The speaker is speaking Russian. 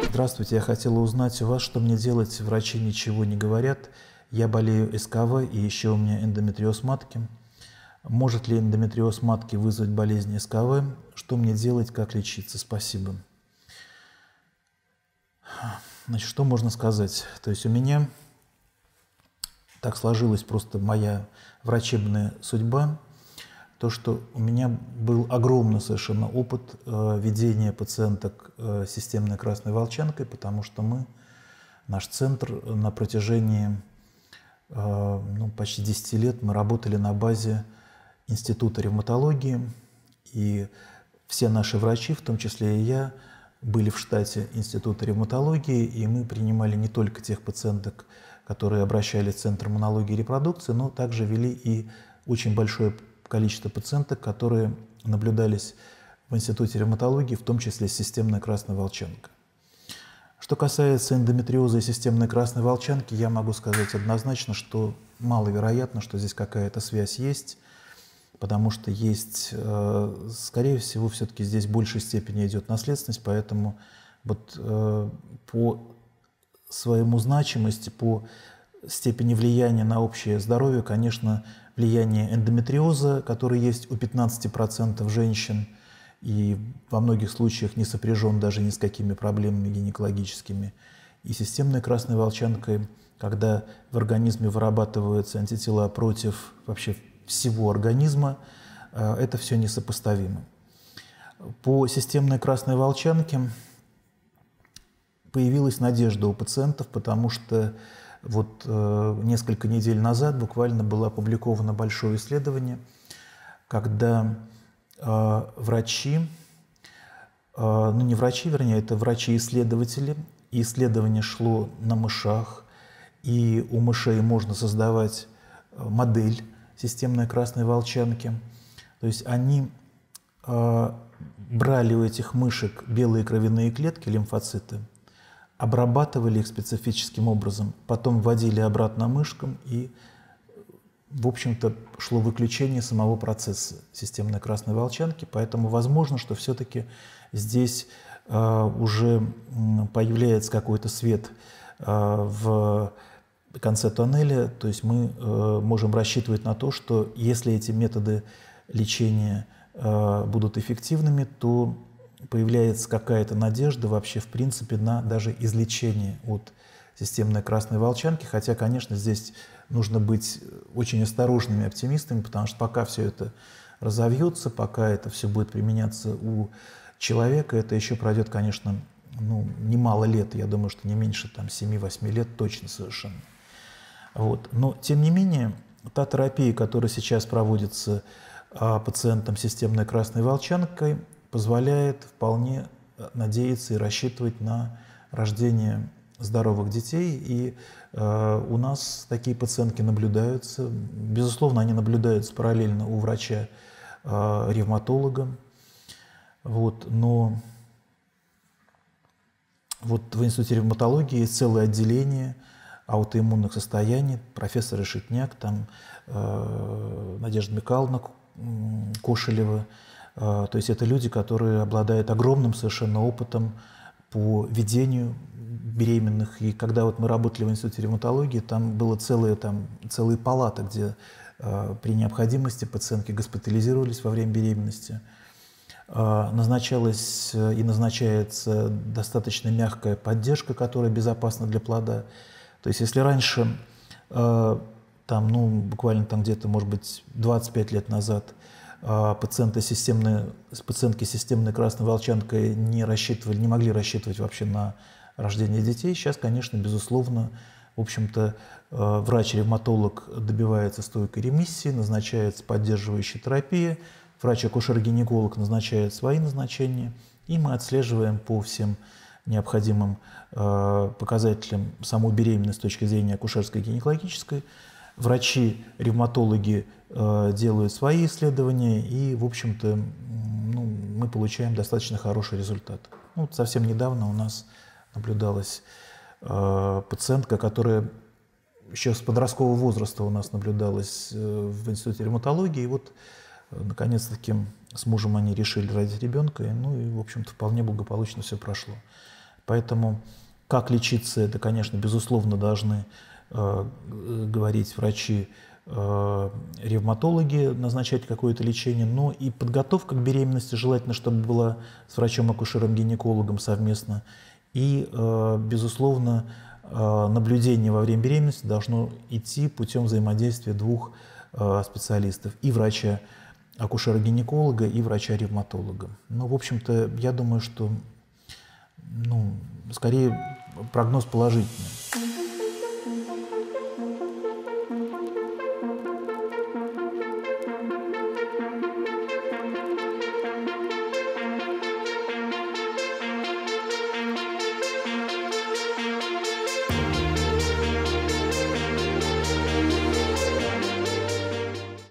Здравствуйте, я хотела узнать у вас, что мне делать, врачи ничего не говорят. Я болею СКВ и еще у меня эндометриоз матки. Может ли эндометриоз матки вызвать болезнь СКВ? Что мне делать, как лечиться? Спасибо. Значит, что можно сказать? То есть у меня так сложилась просто моя врачебная судьба, то, что у меня был огромный совершенно опыт э, ведения пациенток э, системной красной волчанкой, потому что мы, наш центр на протяжении э, ну, почти 10 лет мы работали на базе Института ревматологии, и все наши врачи, в том числе и я, были в штате Института ревматологии, и мы принимали не только тех пациенток, которые обращались в Центр монологии и репродукции, но также вели и очень большое количество пациенток, которые наблюдались в Институте ревматологии, в том числе системная красная волчанка. Что касается эндометриоза и системной красной волчанки, я могу сказать однозначно, что маловероятно, что здесь какая-то связь есть, потому что есть, э, скорее всего, все-таки здесь в большей степени идет наследственность, поэтому вот э, по своему значимости, по степени влияния на общее здоровье, конечно, влияние эндометриоза, который есть у 15% женщин и во многих случаях не сопряжен даже ни с какими проблемами гинекологическими, и системной красной волчанкой, когда в организме вырабатываются антитела против вообще всего организма, э, это все несопоставимо. По системной красной волчанке появилась надежда у пациентов, потому что вот э, несколько недель назад буквально было опубликовано большое исследование, когда э, врачи, э, ну не врачи, вернее, это врачи-исследователи, исследование шло на мышах, и у мышей можно создавать э, модель системной красной волчанки. То есть они э, брали у этих мышек белые кровяные клетки, лимфоциты – обрабатывали их специфическим образом, потом вводили обратно мышкам, и, в общем-то, шло выключение самого процесса системной красной волчанки, поэтому возможно, что все-таки здесь э, уже появляется какой-то свет э, в конце тоннеля, то есть мы э, можем рассчитывать на то, что если эти методы лечения э, будут эффективными, то появляется какая-то надежда вообще, в принципе, на даже излечение от системной красной волчанки, хотя, конечно, здесь нужно быть э, очень осторожными оптимистами, потому что пока все это разовьется, пока это все будет применяться у человека, это еще пройдет, конечно, ну, немало лет, я думаю, что не меньше там 7-8 лет точно совершенно. Вот. Но, тем не менее, та терапия, которая сейчас проводится а, пациентам системной красной волчанкой, позволяет вполне э, надеяться и рассчитывать на рождение здоровых детей. И э, у нас такие пациентки наблюдаются. Безусловно, они наблюдаются параллельно у врача-ревматолога. Э, вот, но вот в Институте ревматологии есть целое отделение аутоиммунных состояний. Профессор Решетняк, там э, Надежда Михайловна Кошелева – а, то есть это люди, которые обладают огромным совершенно опытом по ведению беременных. И когда вот мы работали в институте ревматологии, там было целые, там, целые палаты, где э, при необходимости пациентки госпитализировались во время беременности. Э, назначалась и назначается достаточно мягкая поддержка, которая безопасна для плода. То есть если раньше, там, ну, буквально там где-то, может быть, 25 лет назад – а, пациенты системные, пациентки системной красной волчанкой не рассчитывали, не могли рассчитывать вообще на рождение детей. Сейчас, конечно, безусловно, в общем-то, э, врач-ревматолог добивается стойкой ремиссии, назначается поддерживающая терапия, врач-акушер-гинеколог назначает свои назначения, и мы отслеживаем по всем необходимым э, показателям саму беременность с точки зрения акушерской гинекологической Врачи, ревматологи э, делают свои исследования, и, в общем-то, ну, мы получаем достаточно хороший результат. Ну, вот совсем недавно у нас наблюдалась э, пациентка, которая еще с подросткового возраста у нас наблюдалась э, в институте ревматологии, и вот, э, наконец-таки, с мужем они решили родить ребенка, и, ну и, в общем-то, вполне благополучно все прошло. Поэтому как лечиться, это, конечно, безусловно, должны Э, говорить врачи, э, ревматологи назначать какое-то лечение, но и подготовка к беременности желательно, чтобы была с врачом-акушером-гинекологом совместно. И, э, безусловно, наблюдение во время беременности должно идти путем взаимодействия двух специалистов, и врача акушера-гинеколога и врача-ревматолога. Ну, в общем-то, я думаю, что, ну, скорее прогноз положительный.